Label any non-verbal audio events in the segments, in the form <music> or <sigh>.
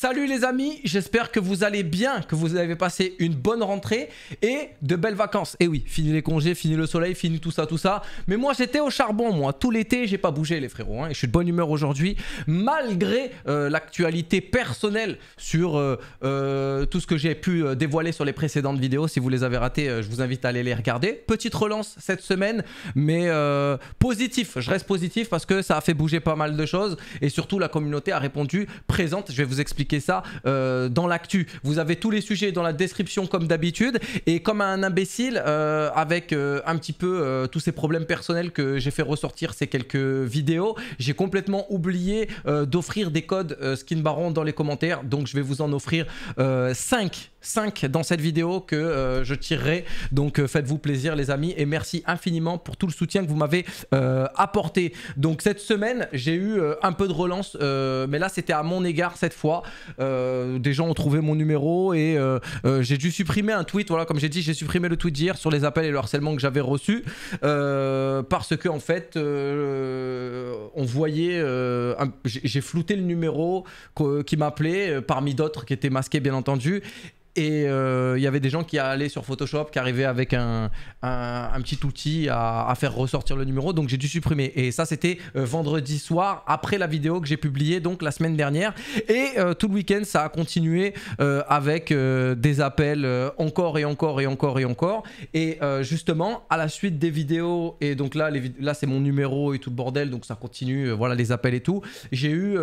Salut les amis, j'espère que vous allez bien, que vous avez passé une bonne rentrée et de belles vacances. Et eh oui, fini les congés, fini le soleil, fini tout ça, tout ça. Mais moi j'étais au charbon, moi, tout l'été, j'ai pas bougé les frérots, hein, et je suis de bonne humeur aujourd'hui, malgré euh, l'actualité personnelle sur euh, euh, tout ce que j'ai pu dévoiler sur les précédentes vidéos. Si vous les avez ratées, je vous invite à aller les regarder. Petite relance cette semaine, mais positif, je reste positif parce que ça a fait bouger pas mal de choses, et surtout la communauté a répondu présente, je vais vous expliquer ça euh, dans l'actu. Vous avez tous les sujets dans la description comme d'habitude. Et comme un imbécile, euh, avec euh, un petit peu tous ces problèmes personnels que j'ai fait ressortir ces quelques vidéos, j'ai complètement oublié d'offrir des codes Skin Baron dans les commentaires. Donc je vais vous en offrir 5. 5 dans cette vidéo que je tirerai. Donc faites-vous plaisir les amis et merci infiniment pour tout le soutien que vous m'avez apporté. Donc cette semaine j'ai eu un peu de relance mais là c'était à mon égard cette fois. Euh, des gens ont trouvé mon numéro et euh, euh, j'ai dû supprimer un tweet. Voilà, comme j'ai dit, j'ai supprimé le tweet d'hier sur les appels et le harcèlement que j'avais reçu parce que en fait, on voyait. j'ai flouté le numéro qui m'appelait parmi d'autres qui étaient masqués, bien entendu. Et il euh, y avait des gens qui allaient sur Photoshop, qui arrivaient avec un, petit outil à, faire ressortir le numéro. Donc j'ai dû supprimer. Et ça, c'était euh, vendredi soir, après la vidéo que j'ai publiée donc la semaine dernière. Et euh, tout le week-end, ça a continué avec des appels encore et encore et encore et encore. Et justement, à la suite des vidéos, et donc là, là c'est mon numéro et tout le bordel, donc ça continue, voilà les appels et tout. J'ai eu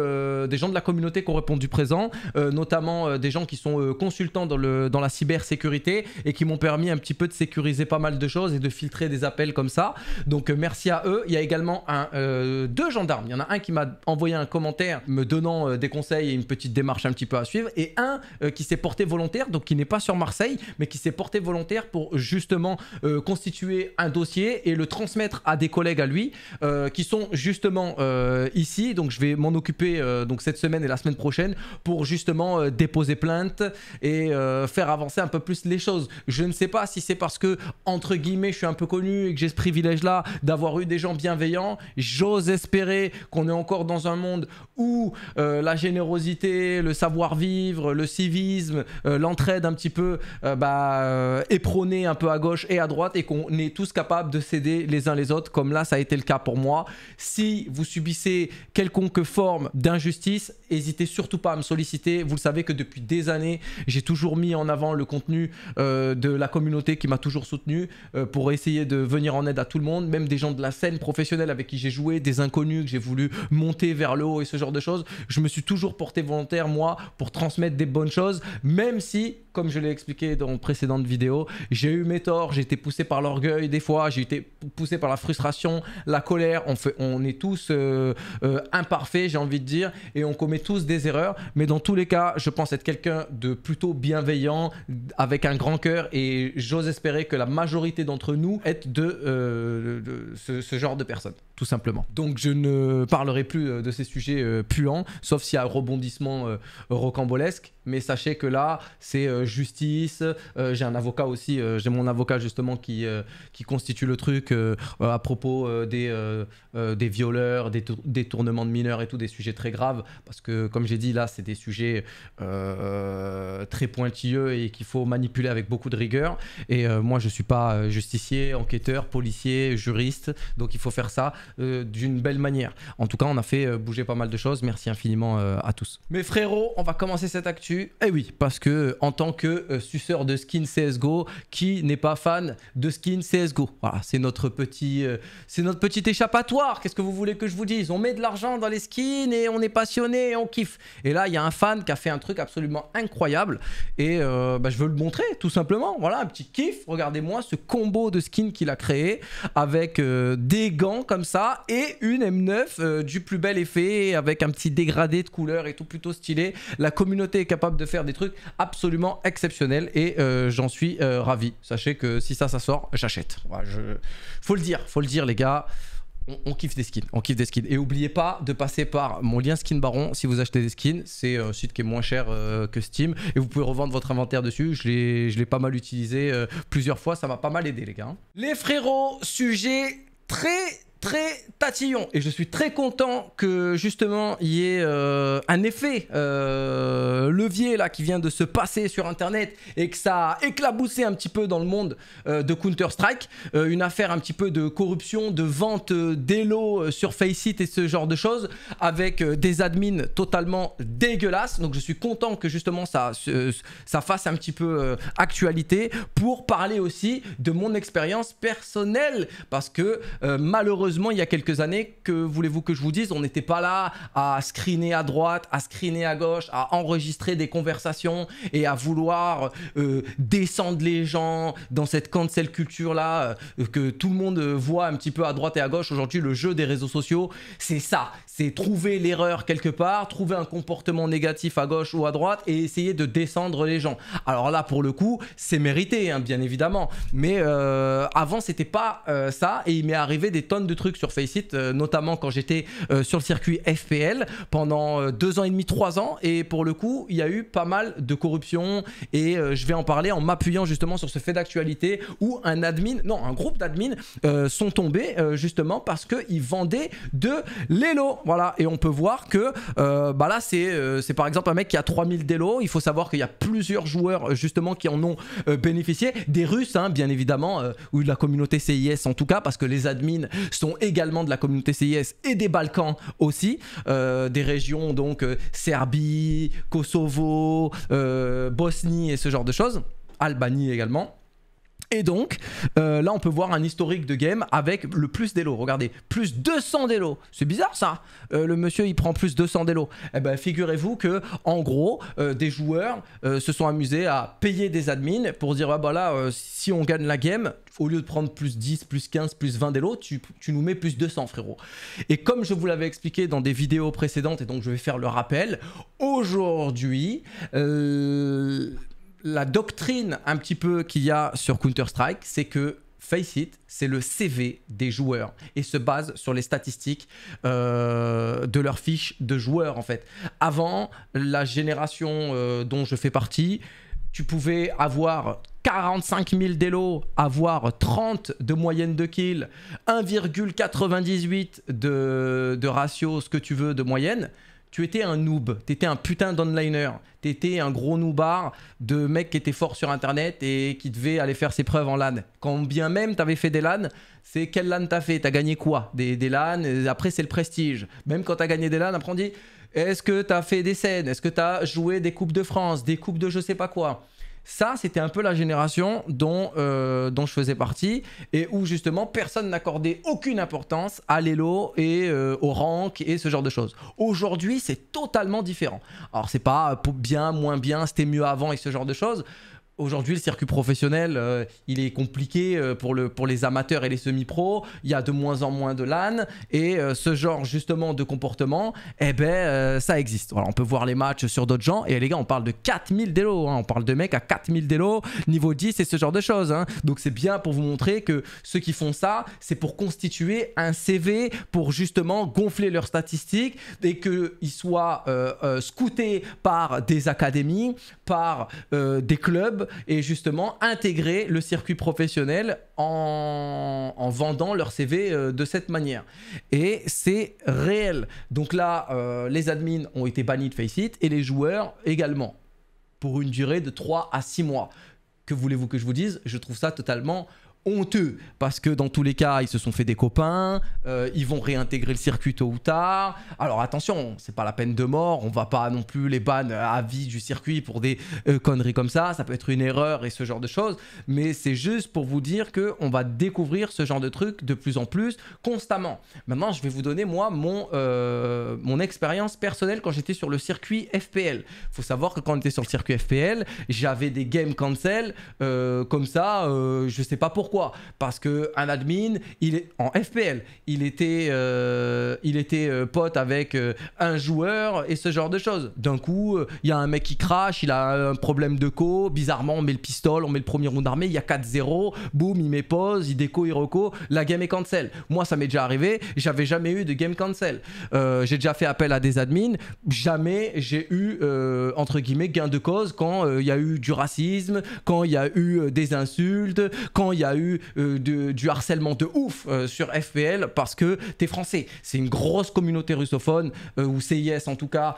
des gens de la communauté qui ont répondu présent, notamment des gens qui sont consultants dans le dans la cybersécurité et qui m'ont permis un petit peu de sécuriser pas mal de choses et de filtrer des appels comme ça. Donc euh, merci à eux. Il y a également un, euh, deux gendarmes. Il y en a un qui m'a envoyé un commentaire me donnant euh, des conseils et une petite démarche un petit peu à suivre et un qui s'est porté volontaire, donc qui n'est pas sur Marseille, mais qui s'est porté volontaire pour justement constituer un dossier et le transmettre à des collègues à lui qui sont justement ici. Donc je vais m'en occuper donc cette semaine et la semaine prochaine pour justement déposer plainte et euh, faire avancer un peu plus les choses. Je ne sais pas si c'est parce que, entre guillemets, je suis un peu connu et que j'ai ce privilège-là d'avoir eu des gens bienveillants. J'ose espérer qu'on est encore dans un monde où euh, la générosité, le savoir-vivre, le civisme, euh, l'entraide un petit peu bah, prôné un peu à gauche et à droite et qu'on est tous capables de s'aider les uns les autres, comme là, ça a été le cas pour moi. Si vous subissez quelconque forme d'injustice, n'hésitez surtout pas à me solliciter. Vous le savez que depuis des années, j'ai toujours mis en avant le contenu euh, de la communauté qui m'a toujours soutenu euh, pour essayer de venir en aide à tout le monde, même des gens de la scène professionnelle avec qui j'ai joué, des inconnus que j'ai voulu monter vers le haut et ce genre de choses. Je me suis toujours porté volontaire, moi, pour transmettre des bonnes choses, même si, comme je l'ai expliqué dans précédentes vidéos, j'ai eu mes torts, j'ai été poussé par l'orgueil des fois, j'ai été poussé par la frustration, la colère. On, fait, on est tous euh, imparfaits, j'ai envie de dire, et on commet tous des erreurs. Mais dans tous les cas, je pense être quelqu'un de plutôt bien avec un grand cœur, et j'ose espérer que la majorité d'entre nous est de, euh, ce, genre de personnes, tout simplement. Donc je ne parlerai plus euh, de ces sujets euh, puants, sauf s'il y a un rebondissement rocambolesque mais sachez que là, c'est euh, justice. Euh, j'ai un avocat aussi, euh, j'ai mon avocat justement qui, qui constitue le truc à propos des, des violeurs, des détournements de mineurs et tout, des sujets très graves. Parce que, comme j'ai dit, là, c'est des sujets très pointilleux et qu'il faut manipuler avec beaucoup de rigueur. Et moi, je suis pas justicier, enquêteur, policier, juriste. Donc, il faut faire ça d'une belle manière. En tout cas, on a fait bouger pas mal de choses. Merci infiniment à tous. Mes frérots, on va commencer cette actu et eh oui, parce que en tant que euh, suceur de skin CSGO, qui n'est pas fan de skin CSGO Voilà, ah, c'est notre petit euh, c'est notre petit échappatoire. Qu'est-ce que vous voulez que je vous dise On met de l'argent dans les skins et on est passionné et on kiffe. Et là, il y a un fan qui a fait un truc absolument incroyable et euh, bah, je veux le montrer tout simplement. Voilà, un petit kiff. Regardez-moi ce combo de skins qu'il a créé avec des gants comme ça et une M9 du plus bel effet avec un petit dégradé de couleur et tout plutôt stylé. La communauté est capable de faire des trucs absolument exceptionnels et euh, j'en suis euh, ravi. Sachez que si ça, ça sort, j'achète. je... Faut le dire, faut le dire les gars. On, kiffe des skins, on kiffe des skins. Et oubliez pas de passer par mon lien Skin Baron si vous achetez des skins. C'est euh, un site qui est moins cher que Steam et vous pouvez revendre votre inventaire dessus. Je l'ai pas mal utilisé plusieurs fois, ça m'a pas mal aidé les gars. Les frérots, sujet très très tatillon et je suis très content que justement il y ait euh, un effet euh, levier là qui vient de se passer sur internet et que ça a éclaboussé un petit peu dans le monde euh, de Counter-Strike, une affaire un petit peu de corruption, de vente d'élo sur Faceit et ce genre de choses avec des admins totalement dégueulasses. Donc je suis content que justement ça, ça fasse un petit peu actualité pour parler aussi de mon expérience personnelle parce que malheureusement il y a quelques années, que voulez-vous que je vous dise, on n'était pas là à screener à droite, à screener à gauche, à enregistrer des conversations et à vouloir euh, descendre les gens dans cette cancel culture-là euh, que tout le monde voit un petit peu à droite et à gauche. Aujourd'hui, le jeu des réseaux sociaux, c'est ça c'est trouver l'erreur quelque part, trouver un comportement négatif à gauche ou à droite et essayer de descendre les gens. Alors là, pour le coup, c'est mérité, hein, bien évidemment. Mais euh, avant, c'était pas euh, ça et il m'est arrivé des tonnes de trucs sur Faceit, euh, notamment quand j'étais sur le circuit FPL pendant deux ans et demi, trois ans. Et pour le coup, il y a eu pas mal de corruption et je vais en parler en m'appuyant justement sur ce fait d'actualité où un admin, non, un groupe d'admins sont tombés justement parce qu'ils vendaient de l'élo voilà, et on peut voir que euh, bah là, euh, c'est par exemple un mec qui a 3000 délos. Il faut savoir qu'il y a plusieurs joueurs euh, justement qui en ont bénéficié. Des Russes, hein, bien évidemment, ou de la communauté CIS en tout cas, parce que les admins sont également de la communauté CIS et des Balkans aussi. des régions donc Serbie, Kosovo, Bosnie et ce genre de choses. Albanie également. Et donc, euh, là, on peut voir un historique de game avec le plus d'élo. Regardez, plus 200 d'élo. C'est bizarre, ça. Euh, le monsieur, il prend plus 200 d'élo. Eh ben, figurez-vous que, en gros, euh, des joueurs se sont amusés à payer des admins pour dire, ah bah là, si on gagne la game, au lieu de prendre plus 10, plus 15, plus 20 d'élo, tu, tu nous mets plus 200, frérot. Et comme je vous l'avais expliqué dans des vidéos précédentes, et donc je vais faire le rappel, aujourd'hui la doctrine un petit peu qu'il y a sur Counter-Strike, c'est que Face It, c'est le CV des joueurs et se base sur les statistiques euh, de leurs fiches de joueurs en fait. Avant, la génération euh, dont je fais partie, tu pouvais avoir 45 000 délos, avoir 30 de moyenne de kill, 1,98 de, de ratio, ce que tu veux de moyenne tu étais un noob, tu étais un putain d'onliner, étais un gros noobard de mec qui était fort sur internet et qui devait aller faire ses preuves en LAN. Quand bien même t'avais fait des LAN, c'est quel LAN t'as fait T'as gagné quoi des, LAN, après c'est le prestige. Même quand t'as gagné des LAN, après on dit est-ce que t'as fait des scènes Est-ce que t'as joué des Coupes de France, des Coupes de je sais pas quoi ça, c'était un peu la génération dont, euh, dont je faisais partie et où justement personne n'accordait aucune importance à l'élo et euh, au rank et ce genre de choses. Aujourd'hui, c'est totalement différent. Alors, c'est pas bien, moins bien, c'était mieux avant et ce genre de choses. Aujourd'hui, le circuit professionnel, euh, il est compliqué euh, pour, le, pour les amateurs et les semi-pros. Il y a de moins en moins de LAN. Et euh, ce genre, justement, de comportement, eh ben, ça existe. Voilà, on peut voir les matchs sur d'autres gens. Et les gars, on parle de 4000 délos. Hein. On parle de mecs à 4000 délos, niveau 10 et ce genre de choses. Hein. Donc, c'est bien pour vous montrer que ceux qui font ça, c'est pour constituer un CV, pour justement gonfler leurs statistiques et qu'ils soient scoutés par des académies, par des clubs euh, et justement intégrer le circuit professionnel en, vendant leur CV euh, de cette manière. Et c'est réel. Donc là, euh, les admins ont été bannis de Faceit et les joueurs également pour une durée de 3 à 6 mois. Que voulez-vous que je vous dise Je trouve ça totalement honteux parce que dans tous les cas ils se sont fait des copains, euh, ils vont réintégrer le circuit tôt ou tard. Alors attention, c'est pas la peine de mort, on va pas non plus les bannes à vie du circuit pour des euh, conneries comme ça, ça peut être une erreur et ce genre de choses, mais c'est juste pour vous dire que on va découvrir ce genre de trucs de plus en plus constamment. Maintenant, je vais vous donner moi mon euh, mon expérience personnelle quand j'étais sur le circuit FPL. Faut savoir que quand on était sur le circuit FPL, j'avais des game cancel comme ça, je sais pas pourquoi parce que un admin, il est en FPL, il était, euh, il était euh, pote avec euh, un joueur et ce genre de choses. D'un coup, il y a un mec qui crache, il a un problème de co. Bizarrement, on met le pistolet, on met le premier round d'armée, il y a 4-0, boum, il met pause, il déco, il reco, la game est cancel. Moi, ça m'est déjà arrivé, j'avais jamais eu de game cancel. j'ai déjà fait appel à des admins, jamais j'ai eu entre guillemets gain de cause quand il y a eu du racisme, quand il y a eu des insultes, quand il y a eu euh, du harcèlement de ouf euh, sur FPL parce que t'es français. C'est une grosse communauté russophone, euh, ou CIS en tout cas.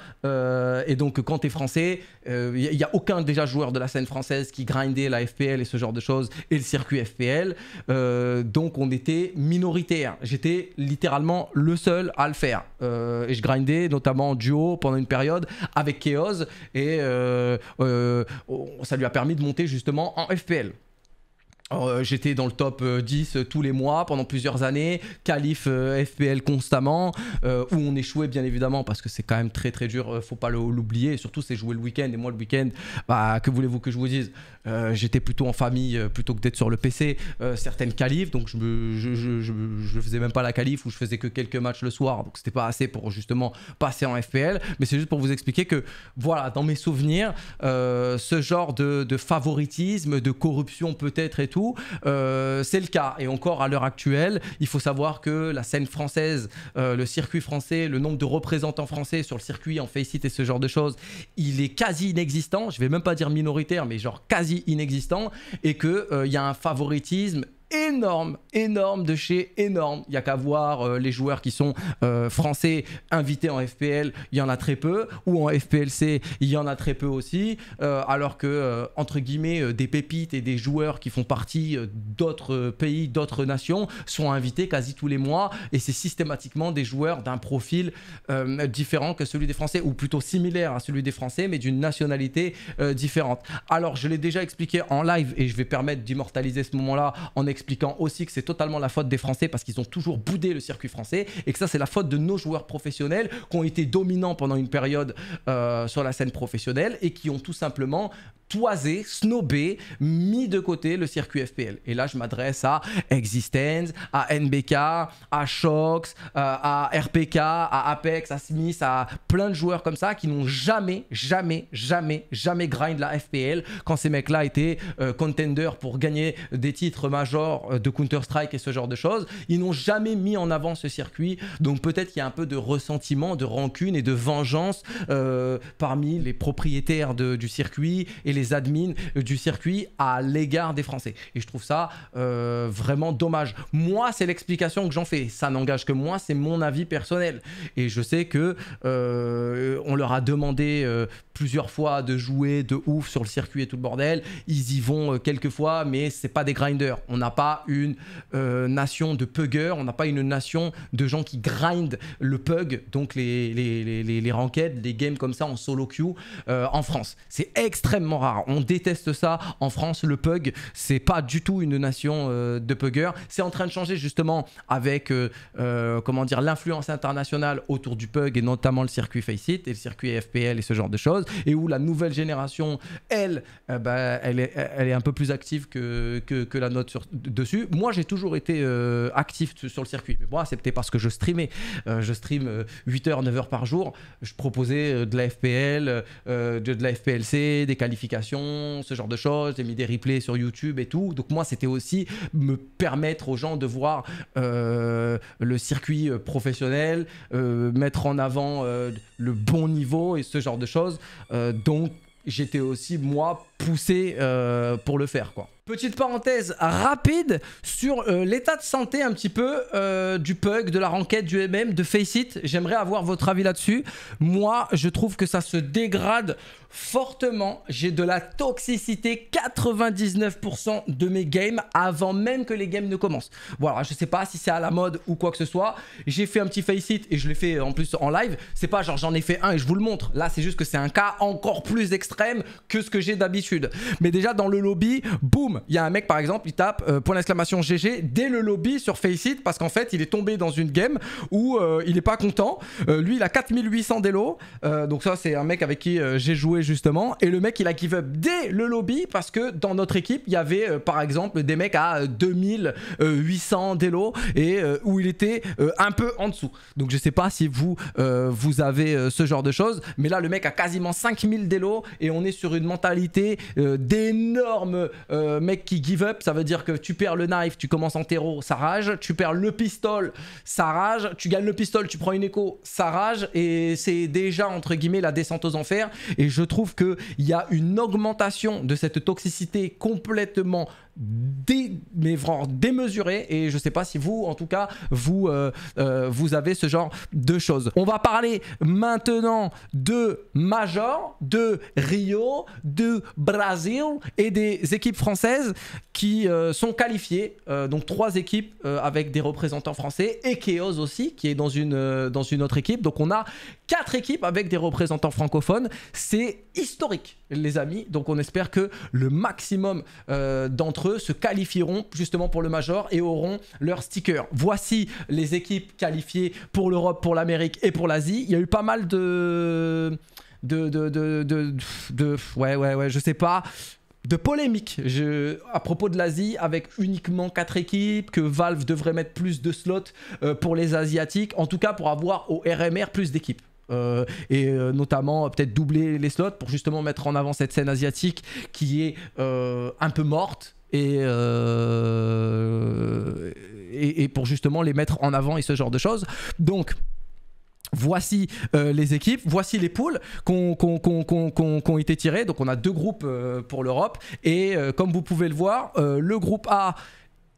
et donc, quand t'es français, il n'y a, aucun déjà joueur de la scène française qui grindait la FPL et ce genre de choses, et le circuit FPL. donc, on était minoritaire. J'étais littéralement le seul à le faire. et je grindais notamment en duo pendant une période avec Chaos. Et ça lui a permis de monter justement en FPL. Euh, j'étais dans le top 10 euh, euh, tous les mois pendant plusieurs années, qualif FPL constamment, où on échouait bien évidemment parce que c'est quand même très très dur, faut pas l'oublier. Surtout c'est jouer le week-end et moi le week-end, bah, que voulez-vous que je vous dise J'étais plutôt en famille plutôt que d'être sur le PC. certaines qualifs, donc je, je, je, faisais même pas la qualif ou je faisais que quelques matchs le soir, donc c'était pas assez pour justement passer en FPL. Mais c'est juste pour vous expliquer que voilà, dans mes souvenirs, ce genre de, de favoritisme, de corruption peut-être et tout euh, c'est le cas. Et encore à l'heure actuelle, il faut savoir que la scène française, euh, le circuit français, le nombre de représentants français sur le circuit en Faceit et ce genre de choses, il est quasi inexistant. Je vais même pas dire minoritaire, mais genre quasi inexistant. Et que euh, il y a un favoritisme énorme, énorme de chez énorme. Il y a qu'à voir euh, les joueurs qui sont euh, français invités en FPL, il y en a très peu, ou en FPLC, il y en a très peu aussi, euh, alors que, entre guillemets, des pépites et des joueurs qui font partie d'autres pays, d'autres nations, sont invités quasi tous les mois, et c'est systématiquement des joueurs d'un profil différent que celui des Français, ou plutôt similaire à celui des Français, mais d'une nationalité différente. Alors, je l'ai déjà expliqué en live, et je vais permettre d'immortaliser ce moment-là en expliquant aussi que c'est totalement la faute des Français parce qu'ils ont toujours boudé le circuit français et que ça c'est la faute de nos joueurs professionnels qui ont été dominants pendant une période euh, sur la scène professionnelle et qui ont tout simplement toisé, snobé, mis de côté le circuit FPL. Et là, je m'adresse à Existence, à NBK, à Shox, euh, à RPK, à Apex, à Smith, à plein de joueurs comme ça qui n'ont jamais, jamais, jamais, jamais grind la FPL quand ces mecs-là étaient euh, contenders pour gagner des titres majeurs euh, de Counter-Strike et ce genre de choses. Ils n'ont jamais mis en avant ce circuit. Donc peut-être qu'il y a un peu de ressentiment, de rancune et de vengeance euh, parmi les propriétaires du circuit et les admins euh, du circuit à l'égard des Français. Et je trouve ça vraiment dommage. Moi, c'est l'explication que j'en fais. Ça n'engage que moi, c'est mon avis personnel. Et je sais que on leur a demandé plusieurs fois de jouer de ouf sur le circuit et tout le bordel. Ils y vont euh, quelques fois, mais c'est pas des grinders. On n'a pas une euh, nation de puggers, on n'a pas une nation de gens qui grindent le pug, donc les, les, les, ranked, les games comme ça en solo queue euh, en France. C'est extrêmement rare. On déteste ça. En France, le pug, c'est pas du tout une nation de puggers. C'est en train de changer justement avec comment dire l'influence internationale autour du pug et notamment le circuit Faceit et le circuit FPL et ce genre de choses et où la nouvelle génération, elle, eh ben, elle, est, un peu plus active que, que, la note dessus. Moi, j'ai toujours été euh, actif sur le circuit. moi, c'était parce que je streamais. Euh, je stream 8 h 9 heures par jour. Je proposais euh, de la FPL, de, de, la FPLC, des qualifications, ce genre de choses. J'ai mis des replays sur YouTube et tout. Donc, moi, c'était aussi me permettre aux gens de voir le circuit professionnel, mettre en avant le bon niveau et ce genre de choses. Euh, donc j'étais aussi moi pousser euh, pour le faire quoi. Petite parenthèse rapide sur euh, l'état de santé un petit peu euh, du Pug, de la ranquette, du MM, de Face J'aimerais avoir votre avis là-dessus. Moi, je trouve que ça se dégrade fortement. J'ai de la toxicité 99% de mes games avant même que les games ne commencent. Voilà, je sais pas si c'est à la mode ou quoi que ce soit. J'ai fait un petit Faceit et je l'ai fait en plus en live. C'est pas genre j'en ai fait un et je vous le montre. Là, c'est juste que c'est un cas encore plus extrême que ce que j'ai d'habitude mais déjà dans le lobby, boum, il y a un mec par exemple, il tape euh, point d'exclamation GG dès le lobby sur Faceit parce qu'en fait il est tombé dans une game où euh, il n'est pas content. Euh, lui il a 4800 délos donc ça c'est un mec avec qui j'ai joué justement. Et le mec il a give up dès le lobby parce que dans notre équipe il y avait par exemple des mecs à 2800 délos et où il était un peu en dessous. Donc je sais pas si vous, vous avez ce genre de choses, mais là le mec a quasiment 5000 délos et on est sur une mentalité euh, d'énormes euh, mecs qui give up. Ça veut dire que tu perds le knife, tu commences en terreau, ça rage. Tu perds le pistol, ça rage. Tu gagnes le pistol, tu prends une écho, ça rage. Et c'est déjà, entre guillemets, la descente aux enfers. Et je trouve qu'il y a une augmentation de cette toxicité complètement démesurée. Et je sais pas si vous, en tout cas, vous, euh, vous avez ce genre de choses. On va parler maintenant de Major, de Rio, de Brésil et des équipes françaises qui euh, sont qualifiées. Euh, donc trois équipes euh, avec des représentants français et Keos aussi qui est dans une, dans une autre équipe. Donc on a quatre équipes avec des représentants francophones. C'est historique les amis. Donc on espère que le maximum d'entre eux se qualifieront justement pour le Major et auront leur sticker. Voici les équipes qualifiées pour l'Europe, pour l'Amérique et pour l'Asie. Il y a eu pas mal de de, de, ouais, ouais, ouais, je sais pas de polémique je, à propos de l'Asie avec uniquement 4 équipes, que Valve devrait mettre plus de slots euh, pour les Asiatiques, en tout cas pour avoir au RMR plus d'équipes. Euh, et euh, notamment peut-être doubler les slots pour justement mettre en avant cette scène asiatique qui est un peu morte et, et, et, pour justement les mettre en avant et ce genre de choses. Donc voici euh, les équipes, voici les poules qui ont été tirées. Donc on a deux groupes euh, pour l'Europe. Et euh, comme vous pouvez le voir, le groupe A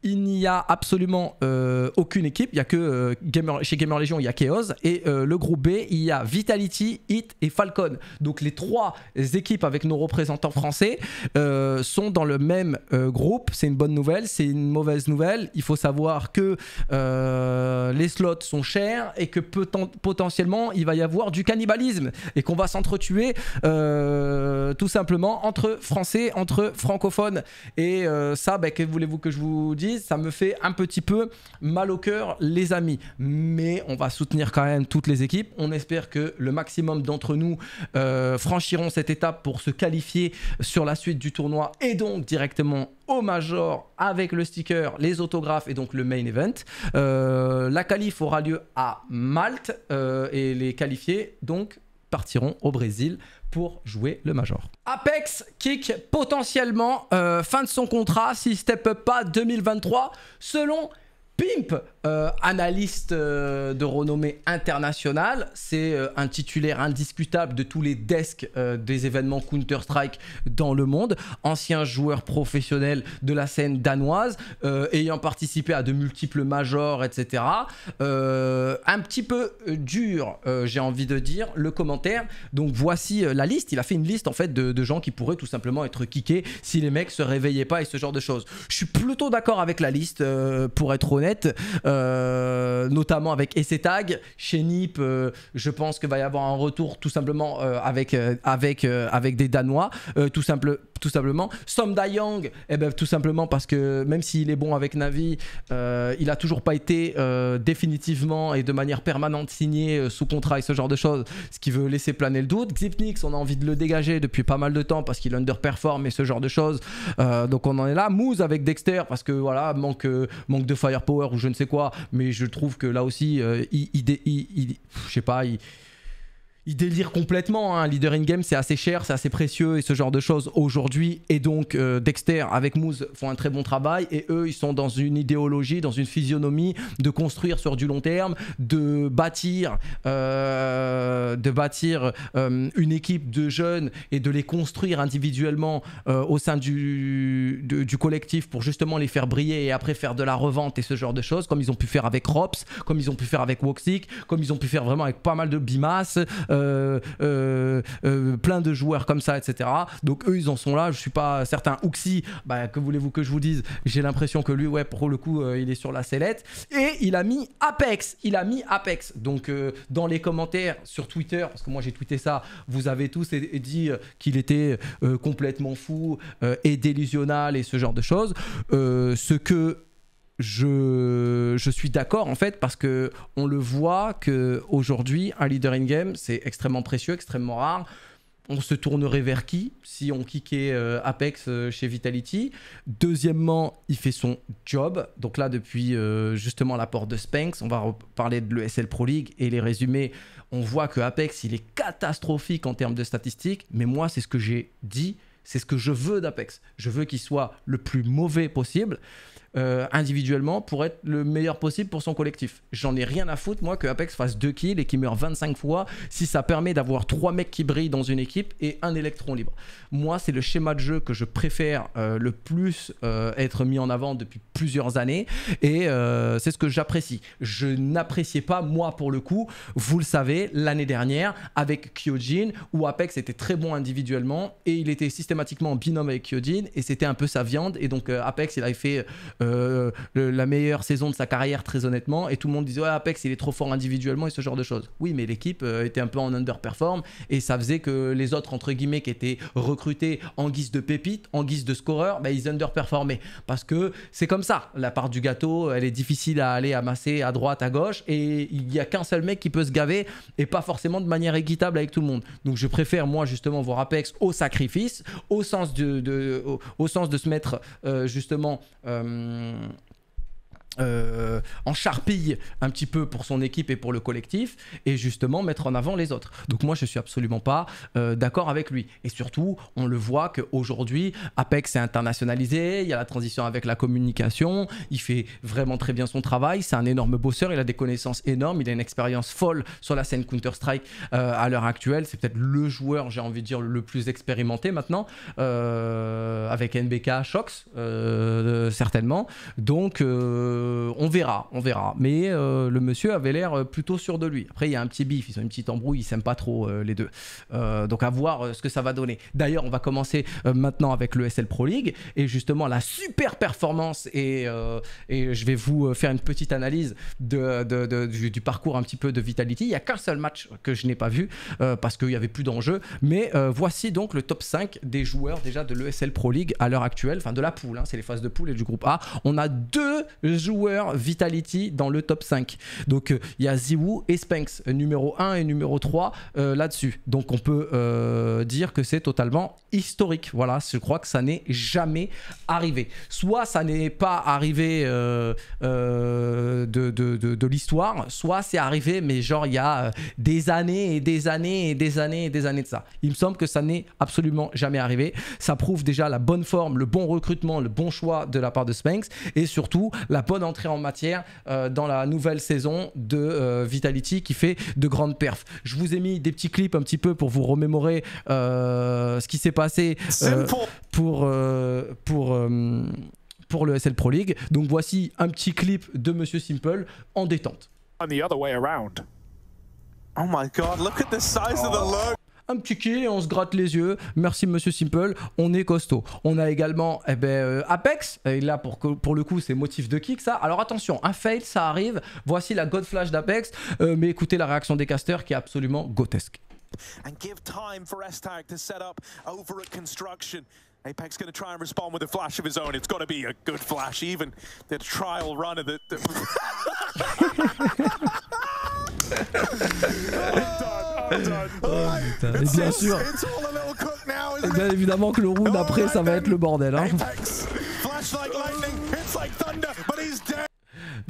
il n'y a absolument euh, aucune équipe. Il y a que euh, chez Gamer Legion, il y a Chaos. Et euh, le groupe B, il y a Vitality, Hit et Falcon. Donc les trois équipes avec nos représentants français sont dans le même groupe. C'est une bonne nouvelle, c'est une mauvaise nouvelle. Il faut savoir que les slots sont chers et que potentiellement il va y avoir du cannibalisme et qu'on va s'entretuer tout simplement entre français, entre francophones. Et ça, ben, que voulez-vous que je vous dise ça me fait un petit peu mal au cœur, les amis. Mais on va soutenir quand même toutes les équipes. On espère que le maximum d'entre nous euh, franchiront cette étape pour se qualifier sur la suite du tournoi et donc directement au major avec le sticker, les autographes et donc le main event. Euh, la qualif aura lieu à Malte euh, et les qualifiés donc partiront au Brésil pour jouer le Major. Apex kick potentiellement euh, fin de son contrat si Step Up pas 2023 selon Pimp. Euh, analyste euh, de renommée internationale. C'est euh, un titulaire indiscutable de tous les desks des événements Counter-Strike dans le monde. Ancien joueur professionnel de la scène danoise, ayant participé à de multiples majors, etc. un petit peu dur, j'ai envie de dire, le commentaire. Donc voici la liste. Il a fait une liste en fait de, de, gens qui pourraient tout simplement être kickés si les mecs se réveillaient pas et ce genre de choses. Je suis plutôt d'accord avec la liste, pour être honnête. Euh, notamment avec Tag Chez Nip, euh, je pense qu'il va y avoir un retour tout simplement euh, avec, avec, avec des Danois, tout, tout simplement. Som Dayang, eh ben, tout simplement parce que même s'il est bon avec Navi, il a toujours pas été définitivement et de manière permanente signé sous contrat et ce genre de choses, ce qui veut laisser planer le doute. Xipnix, on a envie de le dégager depuis pas mal de temps parce qu'il underperforme et ce genre de choses. donc on en est là. Moose avec Dexter parce que voilà, manque, manque de firepower ou je ne sais quoi mais je trouve que là aussi, euh, il je sais pas, il ils délire complètement. Hein. Leader in game, c'est assez cher, c'est assez précieux et ce genre de choses aujourd'hui. Et donc, euh, Dexter avec Moose font un très bon travail et eux, ils sont dans une idéologie, dans une physionomie de construire sur du long terme, de bâtir, euh, de bâtir euh, une équipe de jeunes et de les construire individuellement au sein du, du collectif pour justement les faire briller et après faire de la revente et ce genre de choses, comme ils ont pu faire avec Rops, comme ils ont pu faire avec Woxic, comme ils ont pu faire vraiment avec pas mal de Bimas. Euh, euh, euh, plein de joueurs comme ça, etc. Donc eux, ils en sont là. Je suis pas certain. Ouxi, bah, que voulez-vous que je vous dise J'ai l'impression que lui, ouais, pour le coup, il est sur la sellette. Et il a mis Apex. Il a mis Apex. Donc dans les commentaires sur Twitter, parce que moi j'ai tweeté ça, vous avez tous dit qu'il était complètement fou et délusional et ce genre de choses. ce que je, suis d'accord en fait parce que on le voit que aujourd'hui un leader in game c'est extrêmement précieux, extrêmement rare. On se tournerait vers qui si on kickait euh, Apex euh, chez Vitality Deuxièmement, il fait son job. Donc là, depuis euh, justement la porte de Spanx, on va parler de l'ESL Pro League et les résumés. On voit que Apex, il est catastrophique en termes de statistiques. Mais moi, c'est ce que j'ai dit. C'est ce que je veux d'Apex. Je veux qu'il soit le plus mauvais possible. Euh, individuellement pour être le meilleur possible pour son collectif. J'en ai rien à foutre, moi, que Apex fasse 2 kills et qu'il meure 25 fois si ça permet d'avoir 3 mecs qui brillent dans une équipe et un électron libre. Moi, c'est le schéma de jeu que je préfère euh, le plus euh, être mis en avant depuis plusieurs années et c'est ce que j'apprécie. Je n'appréciais pas, moi, pour le coup, vous le savez, l'année dernière avec Kyojin où Apex était très bon individuellement et il était systématiquement en binôme avec Kyojin et c'était un peu sa viande et donc Apex, il avait fait euh, la meilleure saison de sa carrière, très honnêtement, et tout le monde disait ouais, Apex, il est trop fort individuellement et ce genre de choses. Oui, mais l'équipe euh, était un peu en underperform et ça faisait que les autres, entre guillemets, qui étaient recrutés en guise de pépite, en guise de scoreur, bah, ils underperformaient. Parce que c'est comme ça, la part du gâteau, elle est difficile à aller amasser à droite, à gauche, et il n'y a qu'un seul mec qui peut se gaver et pas forcément de manière équitable avec tout le monde. Donc je préfère, moi, justement, voir Apex au sacrifice, au sens de, au, sens de se mettre euh, justement. um, Euh, en charpille un petit peu pour son équipe et pour le collectif et justement mettre en avant les autres. Donc moi je suis absolument pas euh, d'accord avec lui. Et surtout on le voit qu'aujourd'hui Apex est internationalisé, il y a la transition avec la communication, il fait vraiment très bien son travail, c'est un énorme bosseur, il a des connaissances énormes, il a une expérience folle sur la scène Counter-Strike euh, à l'heure actuelle, c'est peut-être le joueur j'ai envie de dire le plus expérimenté maintenant avec NBK, Shox certainement. Donc on verra, on verra. Mais euh, le monsieur avait l'air euh, plutôt sûr de lui. Après, il y a un petit bif, ils ont une petite embrouille, ils s'aiment pas trop euh, les deux. donc à voir ce que ça va donner. D'ailleurs, on va commencer maintenant avec le Pro League et justement la super performance et, je vais vous faire une petite analyse de, du, parcours un petit peu de Vitality. Il y a qu'un seul match que je n'ai pas vu parce qu'il y avait plus d'enjeu. Mais voici donc le top 5 des joueurs déjà de l'ESL Pro League à l'heure actuelle, enfin de la poule, hein, c'est les phases de poule et du groupe A. On a deux joueurs Vitality dans le top 5. Donc euh, il y a Ziwoo et Spanx, euh, numéro 1 et numéro 3 euh, là-dessus. Donc on peut dire que c'est totalement historique. Voilà, je crois que ça n'est jamais arrivé. Soit ça n'est pas arrivé de, l'histoire, soit c'est arrivé, mais genre il y a des années et des années et des années et des années de ça. Il me semble que ça n'est absolument jamais arrivé. Ça prouve déjà la bonne forme, le bon recrutement, le bon choix de la part de Spanx et surtout la bonne d'entrer entrée en matière euh, dans la nouvelle saison de euh, Vitality qui fait de grandes perfs. Je vous ai mis des petits clips un petit peu pour vous remémorer euh, ce qui s'est passé pour pour pour le SL Pro League. Donc voici un petit clip de Monsieur Simple en détente. Oh un petit et on se gratte les yeux. Merci Monsieur Simple, on est costaud. On a également eh ben, euh, Apex, et là pour, pour le coup c'est motif de kick ça. Alors attention, un fail ça arrive, voici la God Flash d'Apex, euh, mais écoutez la réaction des casters qui est absolument grotesque oh, bien sûr, bien évidemment que le round oh, après, ça va être le bordel. Hein.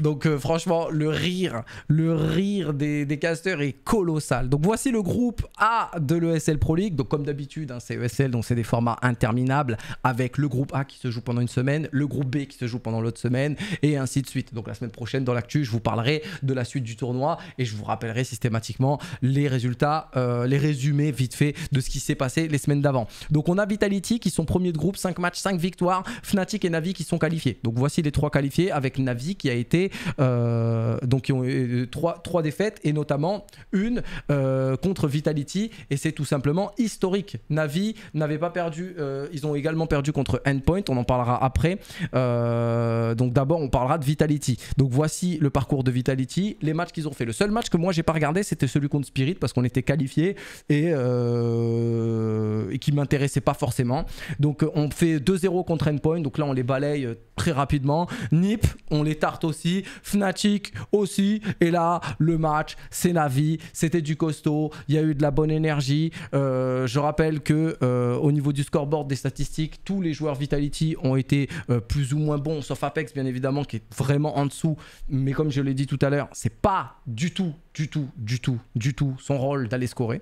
Donc euh, franchement, le rire, le rire des, des, casteurs est colossal. Donc voici le groupe A de l'ESL Pro League. Donc comme d'habitude, hein, c'est ESL, donc c'est des formats interminables avec le groupe A qui se joue pendant une semaine, le groupe B qui se joue pendant l'autre semaine et ainsi de suite. Donc la semaine prochaine dans l'actu, je vous parlerai de la suite du tournoi et je vous rappellerai systématiquement les résultats, euh, les résumés vite fait de ce qui s'est passé les semaines d'avant. Donc on a Vitality qui sont premiers de groupe, 5 matchs, 5 victoires, Fnatic et Navi qui sont qualifiés. Donc voici les trois qualifiés avec Navi qui a été euh, donc ils ont eu euh, trois, trois défaites et notamment une euh, contre Vitality et c'est tout simplement historique. Navi n'avait pas perdu, ils ont également perdu contre Endpoint, on en parlera après. donc d'abord on parlera de Vitality. Donc voici le parcours de Vitality, les matchs qu'ils ont fait. Le seul match que moi j'ai pas regardé c'était celui contre Spirit parce qu'on était qualifié et, et qui m'intéressait pas forcément. Donc on fait 2-0 contre Endpoint. Donc là, on les balaye très rapidement. Nip, on les tarte aussi. Fnatic aussi. Et là, le match, c'est la vie c'était du costaud, il y a eu de la bonne énergie. Euh, je rappelle que euh, au niveau du scoreboard des statistiques, tous les joueurs Vitality ont été euh, plus ou moins bons, sauf Apex bien évidemment qui est vraiment en dessous. Mais comme je l'ai dit tout à l'heure, c'est pas du tout, du tout, du tout, du tout son rôle d'aller scorer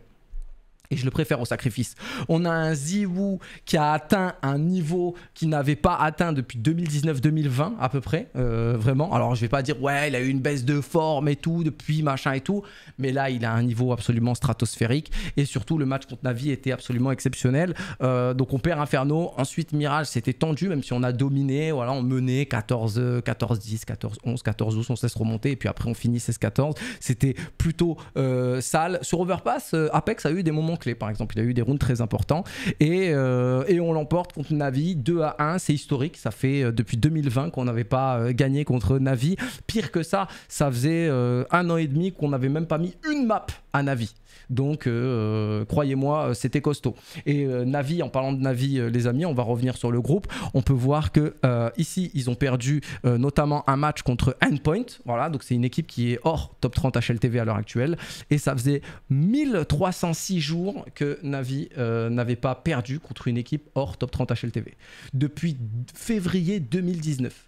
et je le préfère au sacrifice. On a un Ziwu qui a atteint un niveau qu'il n'avait pas atteint depuis 2019-2020 à peu près, euh, vraiment. Alors je vais pas dire ouais, il a eu une baisse de forme et tout depuis machin et tout, mais là il a un niveau absolument stratosphérique et surtout le match contre Navi était absolument exceptionnel. Euh, donc on perd Inferno, ensuite Mirage c'était tendu même si on a dominé, voilà, on menait 14 14 10, 14 11, 14 12, on s'est remonté et puis après on finit 16 14. C'était plutôt euh, sale. Sur Overpass, Apex a eu des moments clés, par exemple. Il a eu des rounds très importants. Et, euh, et on l'emporte contre Navi 2 à 1. C'est historique. Ça fait euh, depuis 2020 qu'on n'avait pas euh, gagné contre Navi. Pire que ça, ça faisait un an et demi qu'on n'avait même pas mis une map à Navi. Donc, euh, croyez-moi, euh, c'était costaud. Et euh, Navi, en parlant de Navi, les amis, on va revenir sur le groupe. On peut voir que ici, ils ont perdu notamment un match contre Endpoint. Voilà, donc c'est une équipe qui est hors top 30 HLTV à l'heure actuelle. Et ça faisait 1306 jours que Navi n'avait pas perdu contre une équipe hors top 30 HLTV. Depuis février 2019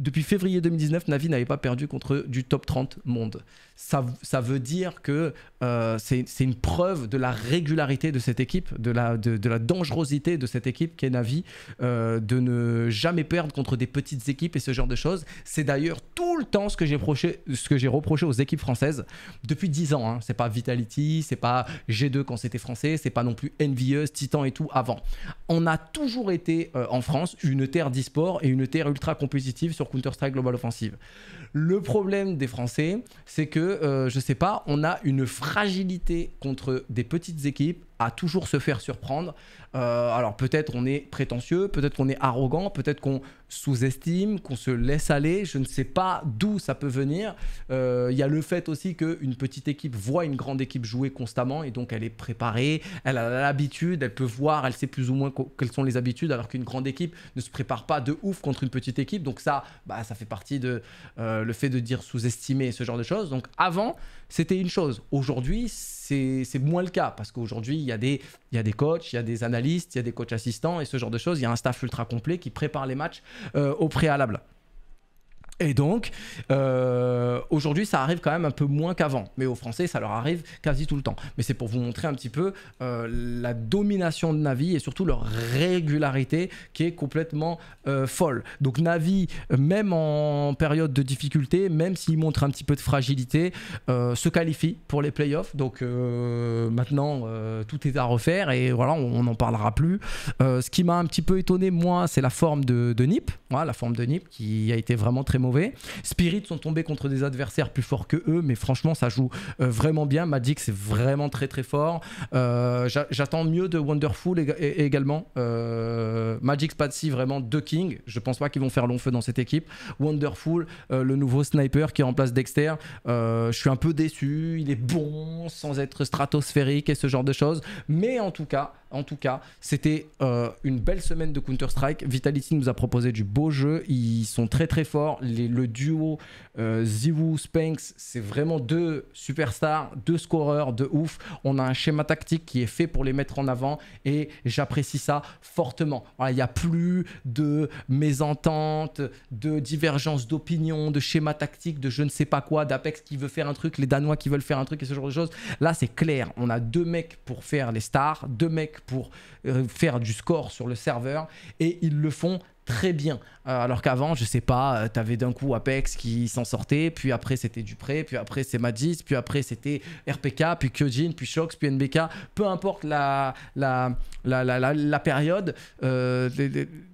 depuis février 2019, Navi n'avait pas perdu contre du top 30 monde. Ça, ça veut dire que euh, c'est une preuve de la régularité de cette équipe, de la, de, la dangerosité de cette équipe qu'est Navi, euh, de ne jamais perdre contre des petites équipes et ce genre de choses. C'est d'ailleurs tout le temps ce que j'ai reproché, reproché, aux équipes françaises depuis 10 ans. Hein. C'est pas Vitality, c'est pas G2 quand c'était français, c'est pas non plus Envieuse, Titan et tout avant. On a toujours été euh, en France une terre d'e-sport et une terre ultra compétitive sur Counter-Strike Global Offensive. Le problème des Français, c'est que, euh, je sais pas, on a une fragilité contre des petites équipes à toujours se faire surprendre. Euh, alors peut-être on est prétentieux, peut-être qu'on est arrogant, peut-être qu'on sous-estime, qu'on se laisse aller. Je ne sais pas d'où ça peut venir. Euh, il y a le fait aussi qu'une petite équipe voit une grande équipe jouer constamment et donc elle est préparée, elle a l'habitude, elle peut voir, elle sait plus ou moins quelles sont les habitudes, alors qu'une grande équipe ne se prépare pas de ouf contre une petite équipe. Donc ça, bah, ça fait partie de euh, le fait de dire sous-estimer ce genre de choses. Donc avant, c'était une chose. Aujourd'hui, c'est c'est moins le cas parce qu'aujourd'hui, il, y a des, coachs, il y a des analystes, il y a des coachs assistants et ce genre de choses. Il y a un staff ultra complet qui prépare les matchs euh, au préalable. Et donc, euh, aujourd'hui, ça arrive quand même un peu moins qu'avant. Mais aux Français, ça leur arrive quasi tout le temps. Mais c'est pour vous montrer un petit peu euh, la domination de Navi et surtout leur régularité qui est complètement euh, folle. Donc Navi, même en période de difficulté, même s'il montre un petit peu de fragilité, se qualifie pour les playoffs. Donc maintenant, tout est à refaire et voilà, on n'en parlera plus. ce qui m'a un petit peu étonné, moi, c'est la forme de, Nip. Voilà, la forme de Nip qui a été vraiment très mauvaise Spirit sont tombés contre des adversaires plus forts que eux, mais franchement, ça joue euh, vraiment bien. Magic, c'est vraiment très très fort. Euh, j'attends mieux de Wonderful également. Euh, Magic, Spatsy, vraiment deux kings. Je pense pas qu'ils vont faire long feu dans cette équipe. Wonderful, le nouveau sniper qui remplace Dexter. je suis un peu déçu. Il est bon sans être stratosphérique et ce genre de choses. Mais en tout cas, en tout cas, c'était euh, une belle semaine de Counter-Strike. Vitality nous a proposé du beau jeu. Ils sont très très forts. le duo euh, Ziwu c'est vraiment deux superstars, deux scoreurs de ouf. On a un schéma tactique qui est fait pour les mettre en avant et j'apprécie ça fortement. Il n'y a plus de mésententes, de divergences d'opinion, de schéma tactique, de je ne sais pas quoi, d'Apex qui veut faire un truc, les Danois qui veulent faire un truc et ce genre de choses. Là, c'est clair. On a deux mecs pour faire les stars, deux mecs pour euh, faire du score sur le serveur et ils le font très bien. Euh, alors qu'avant, je sais pas, tu euh, t'avais d'un coup Apex qui s'en sortait, puis après c'était Dupré, puis après c'est Magis, puis après c'était RPK, puis Kyojin, puis Shox, puis NBK. Peu importe la, la, la, période,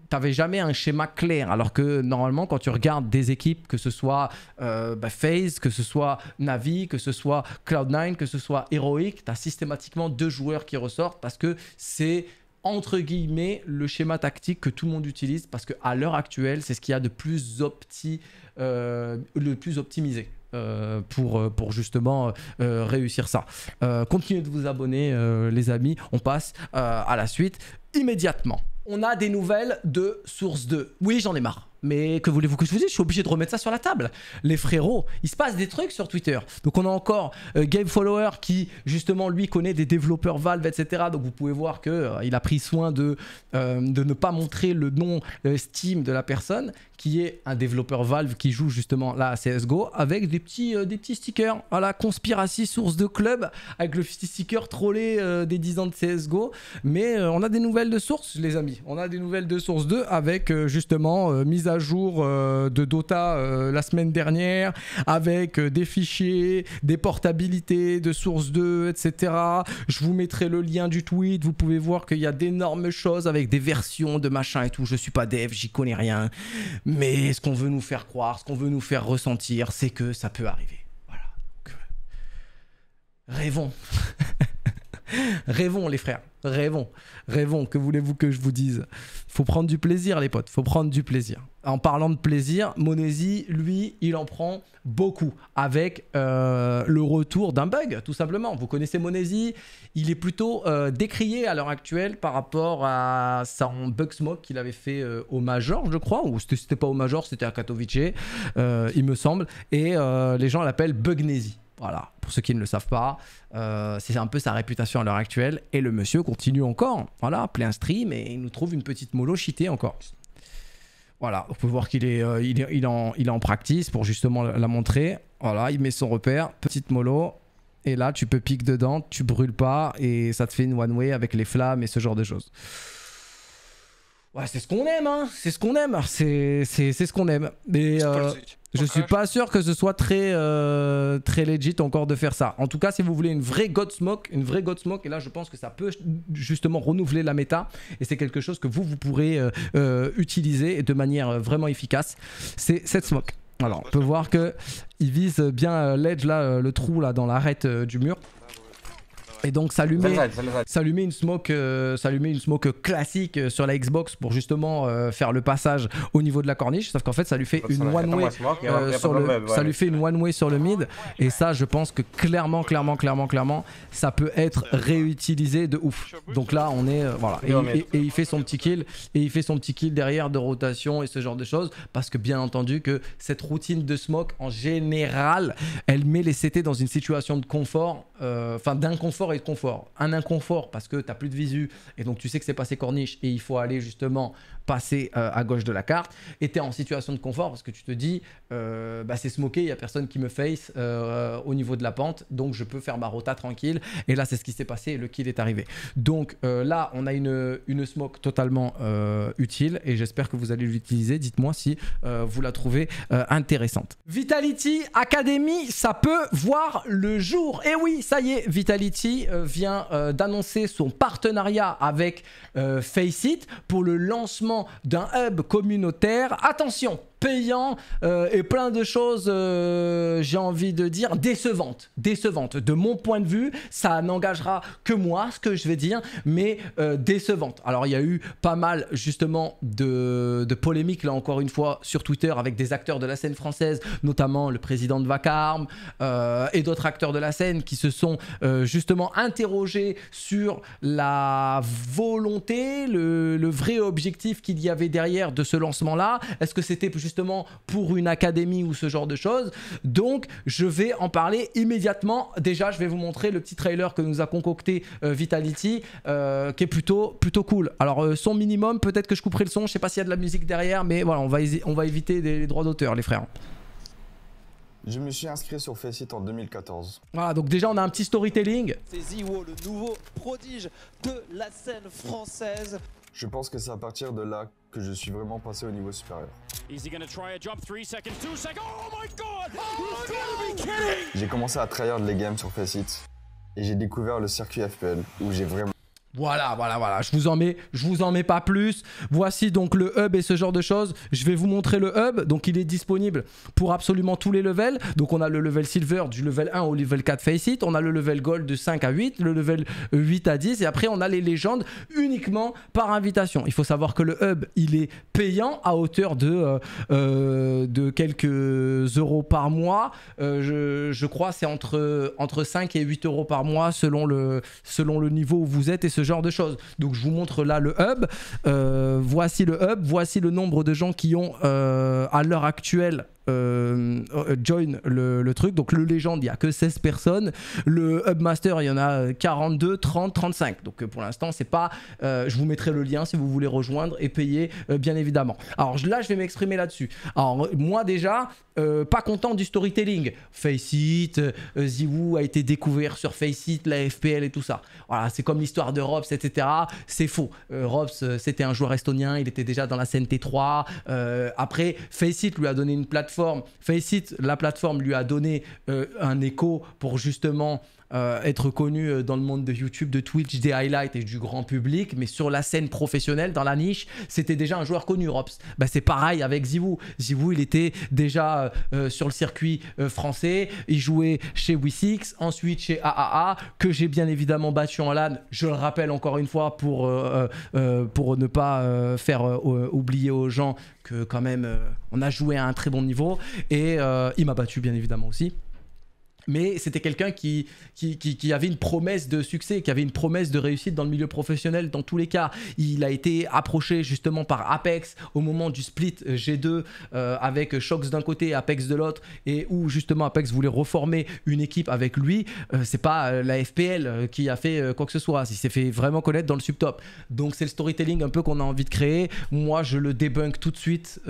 t'avais jamais un schéma clair. Alors que normalement, quand tu regardes des équipes, que ce soit euh, FaZe, bah, que ce soit Navi, que ce soit Cloud9, que ce soit Heroic, tu as systématiquement deux joueurs qui ressortent parce que c'est entre guillemets le schéma tactique que tout le monde utilise parce qu'à l'heure actuelle c'est ce qu'il y a de plus opti, euh, le plus optimisé euh, pour, euh, pour justement réussir ça. continuez de vous abonner les amis, on passe à la suite immédiatement on a des nouvelles de Source 2. Oui, j'en ai marre. Mais que voulez-vous que je vous dise Je suis obligé de remettre ça sur la table. Les frérots, il se passe des trucs sur Twitter. Donc on a encore euh, Game Follower qui, justement, lui connaît des développeurs Valve, etc. Donc vous pouvez voir qu'il euh, il a pris soin de, euh, de ne pas montrer le nom Steam de la personne qui est un développeur Valve qui joue justement là à CSGO avec des petits, euh, des petits stickers. Voilà, conspiracy source de club avec le petit sticker trollé euh, des 10 ans de CSGO. Mais euh, on a des nouvelles de source, les amis. On a des nouvelles de source 2 avec justement mise à jour de Dota la semaine dernière, avec des fichiers, des portabilités de source 2, etc. Je vous mettrai le lien du tweet. Vous pouvez voir qu'il y a d'énormes choses avec des versions de machin et tout. Je suis pas dev, j'y connais rien. Mais ce qu'on veut nous faire croire, ce qu'on veut nous faire ressentir, c'est que ça peut arriver. Voilà. Donc, euh, rêvons. <laughs> rêvons les frères, rêvons, rêvons, que voulez-vous que je vous dise Faut prendre du plaisir les potes, faut prendre du plaisir. En parlant de plaisir, Monesi, lui, il en prend beaucoup avec euh, le retour d'un bug, tout simplement. Vous connaissez Monesi, il est plutôt euh, décrié à l'heure actuelle par rapport à son bug smoke qu'il avait fait euh, au Major, je crois, ou c'était pas au Major, c'était à Katowice, il me semble, et les gens l'appellent Bugnesi. Voilà, pour ceux qui ne le savent pas, euh, c'est un peu sa réputation à l'heure actuelle. Et le monsieur continue encore, voilà, plein stream, et il nous trouve une petite mollo cheatée encore. Voilà, on peut voir qu'il est, euh, il, en, practice pour justement la montrer. Voilà, il met son repère, petite mollo. Et là, tu peux piquer dedans, tu brûles pas, et ça te fait une one-way avec les flammes et ce genre de choses. Ouais, c'est ce qu'on aime, hein. C'est ce qu'on aime. C'est ce qu'on aime. Mais, je suis pas sûr que ce soit très, euh, très legit encore de faire ça. En tout cas, si vous voulez une vraie Godsmoke, une vraie smoke, et là je pense que ça peut justement renouveler la méta, et c'est quelque chose que vous, vous pourrez euh, euh, utiliser de manière vraiment efficace, c'est cette smoke. Alors, on peut voir que il vise bien Ledge là, le trou là dans l'arête du mur. Et donc s'allumer, s'allumer une smoke, s'allumer euh, une smoke classique euh, sur la Xbox pour justement euh, faire le passage au niveau de la corniche. Sauf qu'en fait, ça lui fait une one way sur le, ça lui fait une one sur le mid. Et ça, je pense que clairement, clairement, clairement, clairement, ça peut être réutilisé de ouf. Donc là, on est voilà. Et, et, il fait son petit kill et il fait son petit kill derrière de rotation et ce genre de choses parce que bien entendu que cette routine de smoke en général, elle met les CT dans une situation de confort, enfin d'inconfort et de confort. Un inconfort parce que tu n'as plus de visu et donc tu sais que c'est passé corniche et il faut aller justement passer euh, à gauche de la carte. Et tu es en situation de confort parce que tu te dis, euh, bah, c'est smoké, il n'y a personne qui me face euh, au niveau de la pente, donc je peux faire ma rota tranquille. Et là, c'est ce qui s'est passé le kill est arrivé. Donc là, on a une, une smoke totalement utile et j'espère que vous allez l'utiliser. Dites-moi si vous la trouvez intéressante. Vitality Academy, ça peut voir le jour. Et eh oui, ça y est, Vitality vient d'annoncer son partenariat avec Faceit pour le lancement d'un hub communautaire. Attention, payant euh, et plein de choses, euh, j'ai envie de dire, décevantes. Décevantes. De mon point de vue, ça n'engagera que moi, ce que je vais dire, mais euh, décevantes. Alors, il y a eu pas mal, justement, de, de, polémiques, là encore une fois, sur Twitter avec des acteurs de la scène française, notamment le président de Vacarme et d'autres acteurs de la scène qui se sont justement interrogés sur la volonté, le, le vrai objectif qu'il y avait derrière de ce lancement-là. Est-ce que c'était justement pour une académie ou ce genre de choses. Donc je vais en parler immédiatement. Déjà, je vais vous montrer le petit trailer que nous a concocté euh, Vitality, euh, qui est plutôt, plutôt cool. Alors euh, son minimum, peut-être que je couperai le son, je sais pas s'il y a de la musique derrière, mais voilà, on va, on va éviter des, les droits d'auteur, les frères. Je me suis inscrit sur Faceit en 2014. Voilà, donc déjà on a un petit storytelling. C'est Ziwo, le nouveau prodige de la scène française. Je pense que c'est à partir de là je suis vraiment passé au niveau supérieur. J'ai commencé à trahir les games sur Faceit et j'ai découvert le circuit FPL où j'ai vraiment voilà, voilà, voilà. Je vous en mets, je vous en mets pas plus. Voici donc le hub et ce genre de choses. Je vais vous montrer le hub. Donc il est disponible pour absolument tous les levels. Donc on a le level silver du level 1 au level 4 face it. On a le level gold de 5 à 8, le level 8 à 10. Et après on a les légendes uniquement par invitation. Il faut savoir que le hub il est payant à hauteur de, euh, euh, de quelques euros par mois. Euh, je, je, crois c'est entre, entre 5 et 8 euros par mois selon le, selon le niveau où vous êtes et ce genre de choses. Donc je vous montre là le hub. Euh, voici le hub, voici le nombre de gens qui ont euh, à l'heure actuelle euh, euh, join le, truc. Donc le légende, il n'y a que 16 personnes. Le Hubmaster, il y en a 42, 30, 35. Donc euh, pour l'instant, c'est pas. je vous mettrai le lien si vous voulez rejoindre et payer, bien évidemment. Alors là, je vais m'exprimer là-dessus. Alors moi déjà, pas content du storytelling. Faceit, Ziwoo a été découvert sur Faceit, la FPL et tout ça. Voilà, c'est comme l'histoire de Robs, etc. C'est faux. Robs, c'était un joueur estonien, il était déjà dans la scène T3. après, Faceit lui a donné une plateforme plateforme, Faceit, la plateforme lui a donné euh, un écho pour justement euh, être connu euh, dans le monde de YouTube, de Twitch, des highlights et du grand public, mais sur la scène professionnelle, dans la niche, c'était déjà un joueur connu, Rops. Bah, c'est pareil avec Zivou. Zivou, il était déjà euh, sur le circuit français, il jouait chez Wii6, ensuite chez AAA, que j'ai bien évidemment battu en LAN, je le rappelle encore une fois pour, pour ne pas faire oublier aux gens que quand même on a joué à un très bon niveau, et il m'a battu bien évidemment aussi mais c'était quelqu'un qui qui, avait une promesse de succès, qui avait une promesse de réussite dans le milieu professionnel dans tous les cas. Il a été approché justement par Apex au moment du split euh, G2 euh, avec Shox d'un côté, Apex de l'autre, et où justement Apex voulait reformer une équipe avec lui. Euh, c'est pas la FPL qui a fait quoi que ce soit, il s'est fait vraiment connaître dans le subtop. Donc c'est le storytelling un peu qu'on a envie de créer. Moi je le débunk tout de suite,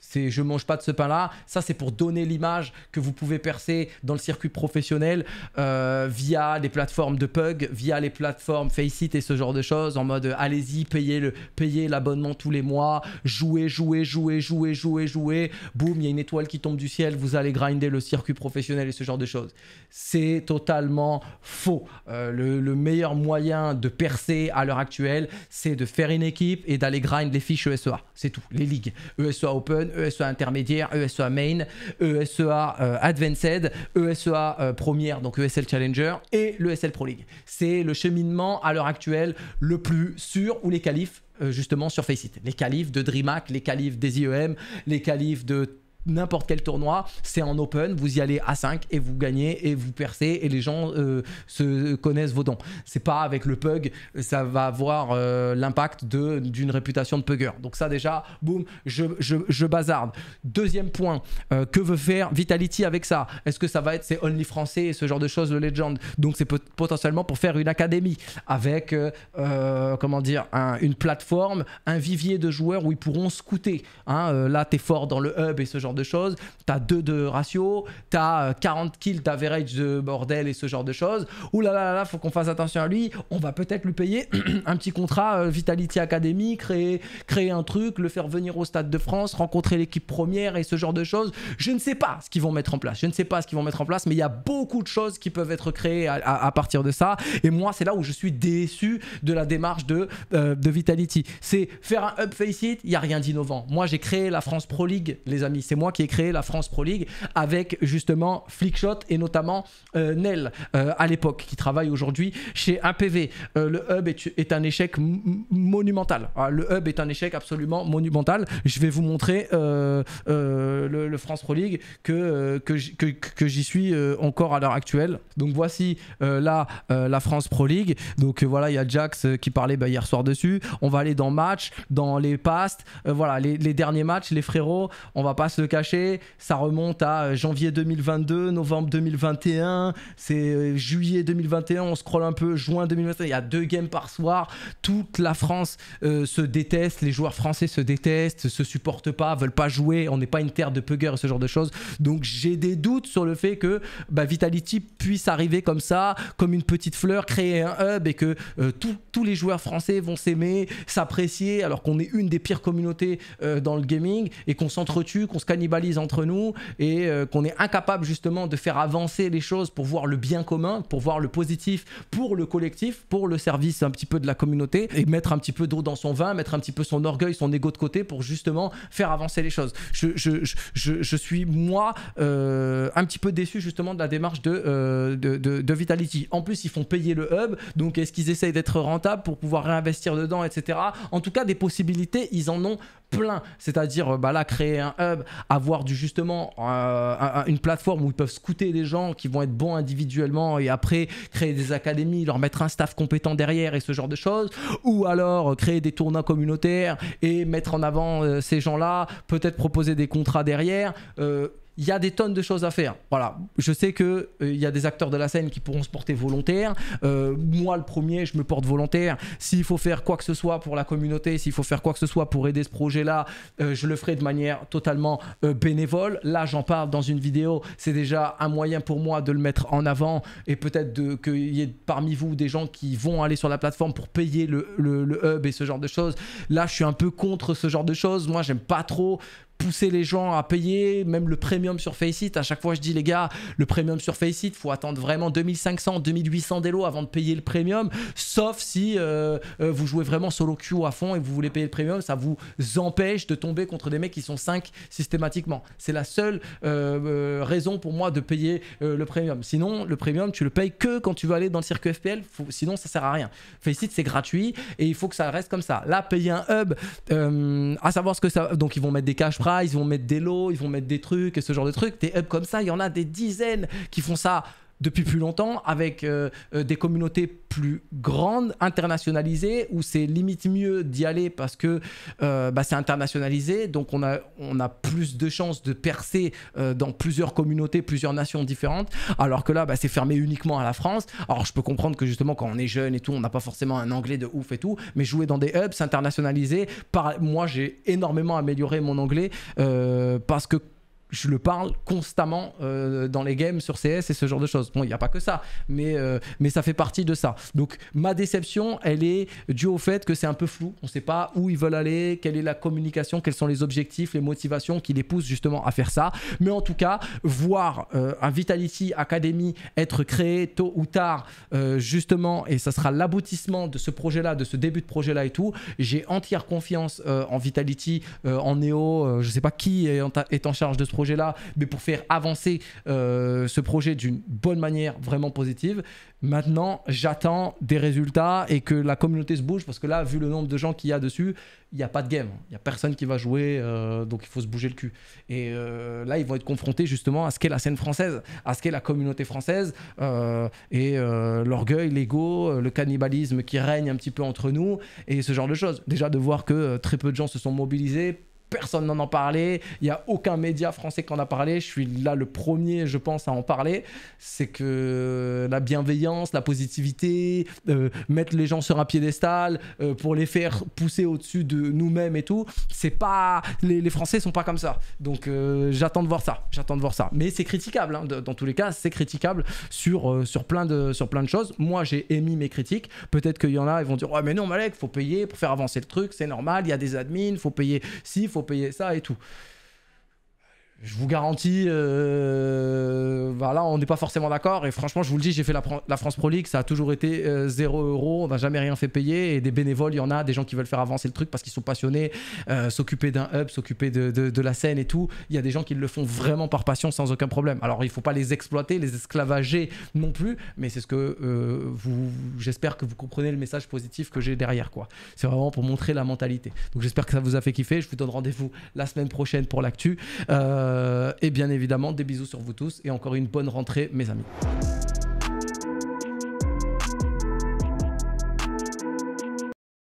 c'est je mange pas de ce pain là. Ça c'est pour donner l'image que vous pouvez percer dans le circuit circuit professionnel euh, via les plateformes de pug, via les plateformes Faceit et ce genre de choses en mode euh, allez-y, payez le payez l'abonnement tous les mois, jouer jouer jouer jouer jouer jouer boum, il y a une étoile qui tombe du ciel, vous allez grinder le circuit professionnel et ce genre de choses. C'est totalement faux. Euh, le, meilleur moyen de percer à l'heure actuelle, c'est de faire une équipe et d'aller grind les fiches ESEA. C'est tout, les ligues. ESEA Open, ESEA Intermédiaire, ESEA Main, ESEA Advanced, ESEA E euh, première, donc ESL Challenger, et le SL Pro League. C'est le cheminement à l'heure actuelle le plus sûr où les qualifs, euh, justement, sur Faceit. Les qualifs de DreamHack, les qualifs des IEM, les qualifs de n'importe quel tournoi, c'est en open, vous y allez à 5 et vous gagnez et vous percez et les gens euh, se connaissent vos dons. C'est pas avec le pug, ça va avoir euh, l'impact d'une réputation de pugger. Donc ça déjà, boum, je, je, je, bazarde. Deuxième point, euh, que veut faire Vitality avec ça Est-ce que ça va être c'est only français et ce genre de choses, le legend Donc c'est potentiellement pour faire une académie avec, comment dire, une plateforme, un vivier de joueurs où ils pourront scouter. Hein, là, t'es fort dans le hub et ce genre de de choses. T'as 2 de ratio, t'as 40 euh, kills d'average de bordel et ce genre de choses. Ouh là là là, faut qu'on fasse attention à lui. On va peut-être lui payer <clears throat> un petit contrat euh, Vitality Academy, créer, créer un truc, le faire venir au Stade de France, rencontrer l'équipe première et ce genre de choses. Je ne sais pas ce qu'ils vont mettre en place. Je ne sais pas ce qu'ils vont mettre en place, mais il y a beaucoup de choses qui peuvent être créées à, partir de ça. Et moi, c'est là où je suis déçu de la démarche de, euh, de Vitality. C'est faire un up face it, il n'y a rien d'innovant. Moi, j'ai créé la France Pro League, les amis. C'est moi qui a créé la France Pro League avec justement Flickshot et notamment euh, Nel euh, à l'époque qui travaille aujourd'hui chez APV. Euh, le hub est, est un échec monumental. Ah, le hub est un échec absolument monumental. Je vais vous montrer le, France Pro League que, que, j'y suis encore à l'heure actuelle. Donc voici là la France Pro League. Donc voilà, il y a Jax qui parlait bah, hier soir dessus. On va aller dans match, dans les pastes, voilà les, derniers matchs, les frérots. On va pas se cacher caché, ça remonte à euh, janvier 2022, novembre 2021, c'est euh, juillet 2021, on scrolle un peu, juin 2021, il y a deux games par soir, toute la France euh, se déteste, les joueurs français se détestent, se supportent pas, veulent pas jouer, on n'est pas une terre de puggers et ce genre de choses. Donc j'ai des doutes sur le fait que bah, Vitality puisse arriver comme ça, comme une petite fleur, créer un hub et que tous les joueurs français vont s'aimer, s'apprécier, alors qu'on est une des pires communautés dans le gaming et qu'on s'entretue, qu'on se gagne entre nous et euh, qu'on est incapable justement de faire avancer les choses pour voir le bien commun, pour voir le positif, pour le collectif, pour le service un petit peu de la communauté et mettre un petit peu d'eau dans son vin, mettre un petit peu son orgueil, son ego de côté pour justement faire avancer les choses. Je, je, je, je suis moi euh, un petit peu déçu justement de la démarche euh, de, de, de, Vitality. En plus, ils font payer le hub, donc est-ce qu'ils essayent d'être rentables pour pouvoir réinvestir dedans, etc. En tout cas, des possibilités, ils en ont plein. C'est-à-dire, bah là, créer un hub avoir du, justement euh, une plateforme où ils peuvent scouter des gens qui vont être bons individuellement et après créer des académies, leur mettre un staff compétent derrière et ce genre de choses, ou alors euh, créer des tournois communautaires et mettre en avant euh, ces gens-là, peut-être proposer des contrats derrière il y a des tonnes de choses à faire. Voilà, je sais qu'il il euh, y a des acteurs de la scène qui pourront se porter volontaires. Euh, moi, le premier, je me porte volontaire. S'il faut faire quoi que ce soit pour la communauté, s'il faut faire quoi que ce soit pour aider ce projet-là, euh, je le ferai de manière totalement bénévole. Là, j'en parle dans une vidéo. C'est déjà un moyen pour moi de le mettre en avant et peut-être qu'il y ait parmi vous des gens qui vont aller sur la plateforme pour payer le, hub et ce genre de choses. Là, je suis un peu contre ce genre de choses. Moi, j'aime pas trop pousser les gens à payer, même le premium sur Faceit. À chaque fois, je dis, les gars, le premium sur Faceit, faut attendre vraiment 2500, 2800 délos avant de payer le premium. Sauf si euh, euh, vous jouez vraiment solo queue à fond et vous voulez payer le premium, ça vous empêche de tomber contre des mecs qui sont 5 systématiquement. C'est la seule euh, raison pour moi de payer le premium. Sinon, le premium, tu le payes que quand tu veux aller dans le circuit FPL. sinon, ça sert à rien. Faceit, c'est gratuit et il faut que ça reste comme ça. Là, payer un hub, à savoir ce que ça. Donc, ils vont mettre des caches ils vont mettre des lots, ils vont mettre des trucs et ce genre de trucs. Des up comme ça, il y en a des dizaines qui font ça depuis plus longtemps avec euh, euh, des communautés plus grandes, internationalisées, où c'est limite mieux d'y aller parce que euh, bah, c'est internationalisé, donc on a, on a plus de chances de percer dans plusieurs communautés, plusieurs nations différentes, alors que là, bah, c'est fermé uniquement à la France. Alors je peux comprendre que justement quand on est jeune et tout, on n'a pas forcément un anglais de ouf et tout, mais jouer dans des hubs, internationalisés par... moi j'ai énormément amélioré mon anglais parce que je le parle constamment euh, dans les games sur CS et ce genre de choses. Bon, il n'y a pas que ça, mais, euh, mais ça fait partie de ça. Donc ma déception, elle est due au fait que c'est un peu flou. On ne sait pas où ils veulent aller, quelle est la communication, quels sont les objectifs, les motivations qui les poussent justement à faire ça. Mais en tout cas, voir euh, un Vitality Academy être créé tôt ou tard, justement, et ça sera l'aboutissement de ce projet-là, de ce début de projet-là et tout, j'ai entière confiance en Vitality, en Neo, je ne sais pas qui est en, est en charge de ce projet-là, mais pour faire avancer euh, ce projet d'une bonne manière, vraiment positive. Maintenant, j'attends des résultats et que la communauté se bouge, parce que là, vu le nombre de gens qu'il y a dessus, il n'y a pas de game, il n'y a personne qui va jouer, euh, donc il faut se bouger le cul. Et euh, là, ils vont être confrontés justement à ce qu'est la scène française, à ce qu'est la communauté française, et l'orgueil, l'ego, le cannibalisme qui règne un petit peu entre nous, et ce genre de choses. Déjà de voir que très peu de gens se sont mobilisés personne n'en a parlé, il n'y a aucun média français qui en a parlé, je suis là le premier, je pense, à en parler, c'est que la bienveillance, la positivité, euh, mettre les gens sur un piédestal euh, pour les faire pousser au-dessus de nous-mêmes et tout, c'est pas... Les, Français sont pas comme ça. Donc euh, j'attends de voir ça, j'attends de voir ça. Mais c'est critiquable, hein. dans tous les cas, c'est critiquable sur, sur, plein de, sur plein de choses. Moi, j'ai émis mes critiques, peut-être qu'il y en a, ils vont dire « Ouais, mais non, Malek, faut payer pour faire avancer le truc, c'est normal, il y a des admins, faut payer si, faut faut payer ça et tout je vous garantis, voilà, euh, bah on n'est pas forcément d'accord. Et franchement, je vous le dis, j'ai fait la, France Pro League, ça a toujours été euh, zéro 0 euros, on n'a jamais rien fait payer. Et des bénévoles, il y en a, des gens qui veulent faire avancer le truc parce qu'ils sont passionnés, euh, s'occuper d'un hub, s'occuper de, la scène et tout. Il y a des gens qui le font vraiment par passion sans aucun problème. Alors, il ne faut pas les exploiter, les esclavager non plus, mais c'est ce que vous. J'espère que vous comprenez le message positif que j'ai derrière, quoi. C'est vraiment pour montrer la mentalité. Donc, j'espère que ça vous a fait kiffer. Je vous donne rendez-vous la semaine prochaine pour l'actu. Euh, euh, et bien évidemment, des bisous sur vous tous et encore une bonne rentrée, mes amis.